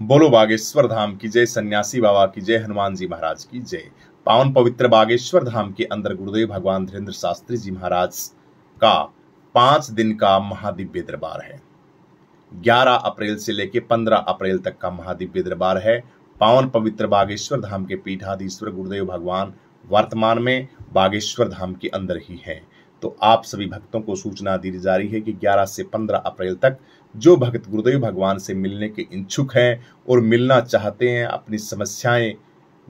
बोलो बागेश्वर धाम की जय सन्यासी बाबा की जय हनुमान जी महाराज की जय पावन पवित्र बागेश्वर धाम के अंदर गुरुदेव भगवान धीरेन्द्र शास्त्री जी महाराज का पांच दिन का महादिव्य दरबार है 11 अप्रैल से लेकर 15 अप्रैल तक का महादिव्य दरबार है पावन पवित्र बागेश्वर धाम के पीठाधीश्वर गुरुदेव भगवान वर्तमान में बागेश्वर धाम के अंदर ही है तो आप सभी भक्तों को सूचना दी जा रही है कि 11 से 15 अप्रैल तक जो भक्त गुरुदेव भगवान से मिलने के इच्छुक हैं और मिलना चाहते हैं अपनी समस्याएं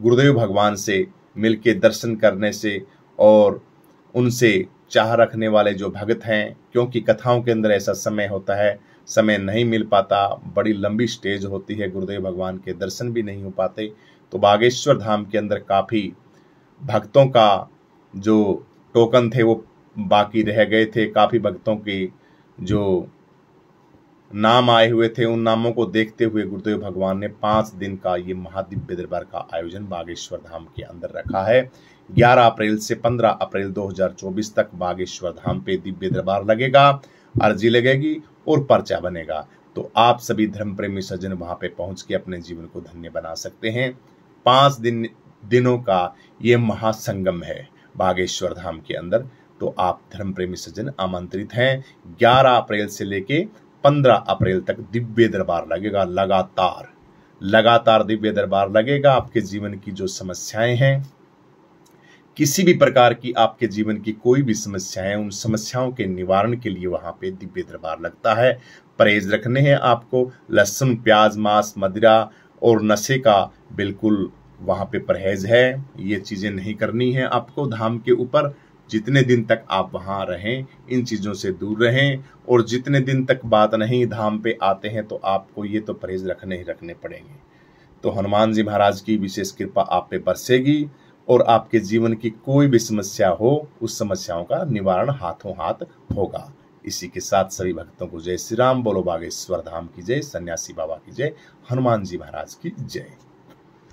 गुरुदेव भगवान से मिल के दर्शन करने से और उनसे चाह रखने वाले जो भगत हैं क्योंकि कथाओं के अंदर ऐसा समय होता है समय नहीं मिल पाता बड़ी लंबी स्टेज होती है गुरुदेव भगवान के दर्शन भी नहीं हो पाते तो बागेश्वर धाम के अंदर काफ़ी भक्तों का जो टोकन थे वो बाकी रह गए थे काफ़ी भक्तों की जो नाम आए हुए थे उन नामों को देखते हुए गुरुदेव भगवान ने पांच दिन का ये महादिव्य दरबार का आयोजन बागेश्वर धाम के अंदर रखा है 11 अप्रैल से 15 अप्रैल 2024 तक बागेश्वर धाम पे दिव्य दरबार लगेगा अर्जी लगेगी और पर्चा बनेगा तो आप सभी धर्म प्रेमी सज्जन वहां पे पहुंच के अपने जीवन को धन्य बना सकते हैं पांच दिन दिनों का ये महासंगम है बागेश्वर धाम के अंदर तो आप धर्म प्रेमी सज्जन आमंत्रित हैं 11 अप्रैल से लेके 15 अप्रैल तक दिव्य दरबार लगेगा लगातार लगातार दिव्य दरबार लगेगा आपके जीवन की जो समस्याएं हैं किसी भी प्रकार की आपके जीवन की कोई भी समस्याएं उन समस्याओं के निवारण के लिए वहां पे दिव्य दरबार लगता है परहेज रखने हैं आपको लहसुन प्याज मांस मदिरा और नशे का बिल्कुल वहां पे परहेज है ये चीजें नहीं करनी है आपको धाम के ऊपर जितने दिन तक आप वहाँ रहें इन चीज़ों से दूर रहें और जितने दिन तक बात नहीं धाम पे आते हैं तो आपको ये तो परहेज रखने ही रखने पड़ेंगे तो हनुमान जी महाराज की विशेष कृपा आप पे बरसेगी और आपके जीवन की कोई भी समस्या हो उस समस्याओं का निवारण हाथों हाथ होगा इसी के साथ सभी भक्तों को जय श्री राम बोलो बागेश्वर धाम की जय सन्यासी बाबा की जय हनुमान जी महाराज की जय